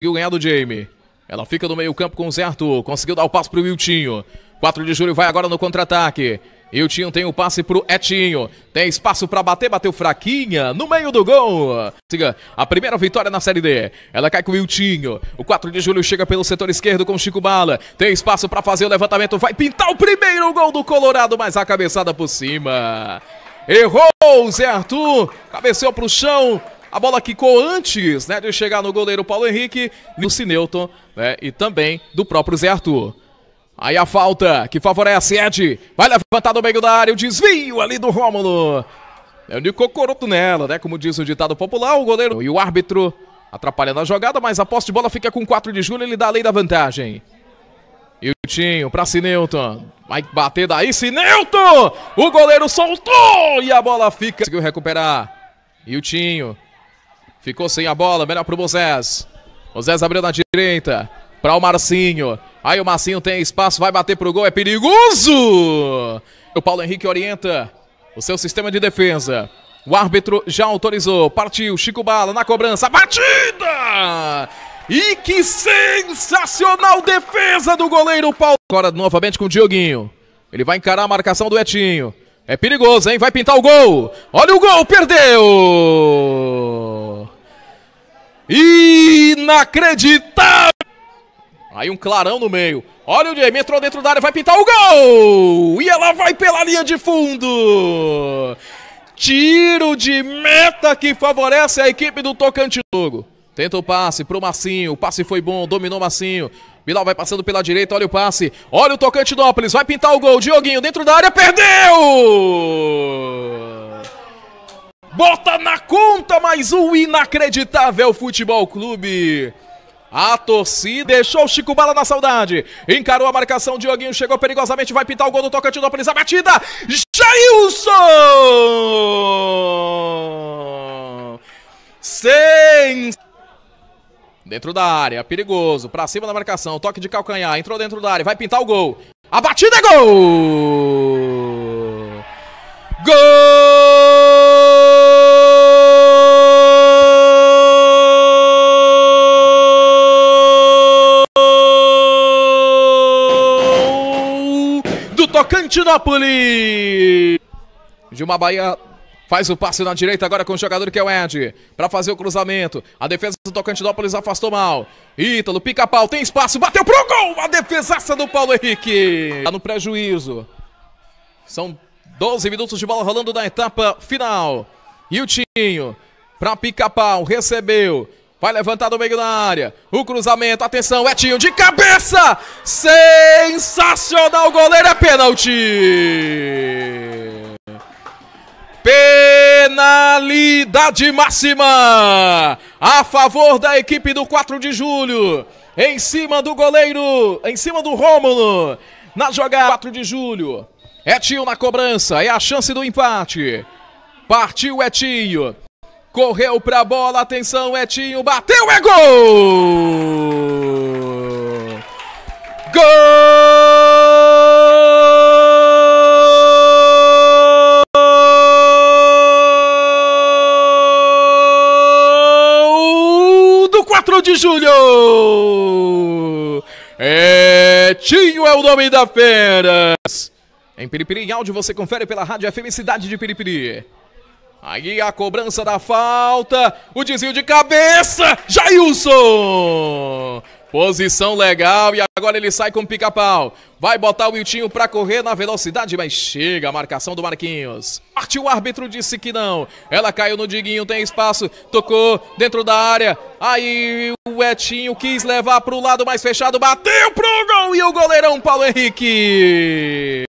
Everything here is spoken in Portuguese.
Conseguiu ganhar do Jamie. Ela fica no meio campo com o Zé Arthur. Conseguiu dar o passo para o Wiltinho. 4 de julho vai agora no contra-ataque. Wiltinho tem o passe para o Etinho. Tem espaço para bater. Bateu fraquinha no meio do gol. a primeira vitória na Série D. Ela cai com o Wiltinho. O 4 de julho chega pelo setor esquerdo com o Chico Bala. Tem espaço para fazer o levantamento. Vai pintar o primeiro gol do Colorado, mas a cabeçada por cima. Errou o Zé Arthur. Cabeceou para o chão. A bola quicou antes né, de chegar no goleiro Paulo Henrique, do Sineuton né, e também do próprio Zé Arthur. Aí a falta que favorece Ed. Vai levantar no meio da área. O desvio ali do Rômulo. É o Nico Coroto nela, né? Como diz o ditado popular, o goleiro e o árbitro atrapalhando a jogada, mas a posse de bola fica com 4 de julho. Ele dá a lei da vantagem. E o Tinho pra Sineuton. Vai bater daí, Sineuton! O goleiro soltou e a bola fica. Conseguiu recuperar. E o Tinho. Ficou sem a bola, melhor pro Moisés. Moisés abriu na direita. Para o Marcinho. Aí o Marcinho tem espaço, vai bater pro gol, é perigoso! O Paulo Henrique orienta o seu sistema de defesa. O árbitro já autorizou. Partiu Chico Bala na cobrança. Batida! E que sensacional defesa do goleiro Paulo. Agora novamente com o Dioguinho. Ele vai encarar a marcação do Etinho. É perigoso, hein? Vai pintar o gol. Olha o gol, perdeu! Inacreditável! Aí um clarão no meio. Olha o Jamie, entrou dentro da área, vai pintar o gol! E ela vai pela linha de fundo! Tiro de meta que favorece a equipe do Tocantindugo. Tenta o passe pro Massinho, o passe foi bom, dominou Massinho. Bilal vai passando pela direita, olha o passe. Olha o Tocantinópolis vai pintar o gol. Dioguinho dentro da área, perdeu! Bota na conta mais um inacreditável Futebol Clube. A torcida deixou o Chico Bala na saudade. Encarou a marcação, Dioguinho chegou perigosamente, vai pintar o gol do Tocantinópolis. A batida, Jailson! Sem... Dentro da área, perigoso, pra cima da marcação, toque de calcanhar, entrou dentro da área, vai pintar o gol. A batida é gol! Tocantinópolis. uma Bahia Faz o passe na direita agora com o jogador que é o Ed. Para fazer o cruzamento. A defesa do Tocantinópolis afastou mal. Ítalo, pica-pau, tem espaço, bateu pro gol! A defesaça do Paulo Henrique. Tá no prejuízo. São 12 minutos de bola rolando na etapa final. E o Tinho, para pica-pau, recebeu. Vai levantar do meio da área. O cruzamento, atenção, Etinho é de cabeça! Sensacional, goleiro é pênalti! Penalidade máxima a favor da equipe do 4 de julho. Em cima do goleiro, em cima do Rômulo. Na jogada 4 de julho. Etinho é na cobrança, é a chance do empate. Partiu Etinho. É correu pra bola, atenção, Etinho, bateu, é gol! Gol! Do 4 de julho! Etinho é o nome da fera! Em Piripiri, em áudio você confere pela Rádio FM Cidade de Piripiri. Aí a cobrança da falta, o desvio de cabeça, Jailson! Posição legal e agora ele sai com pica-pau. Vai botar o Wiltinho pra correr na velocidade, mas chega a marcação do Marquinhos. Partiu o árbitro, disse que não. Ela caiu no Diguinho, tem espaço, tocou dentro da área. Aí o Etinho quis levar pro lado mais fechado, bateu pro gol e o goleirão Paulo Henrique.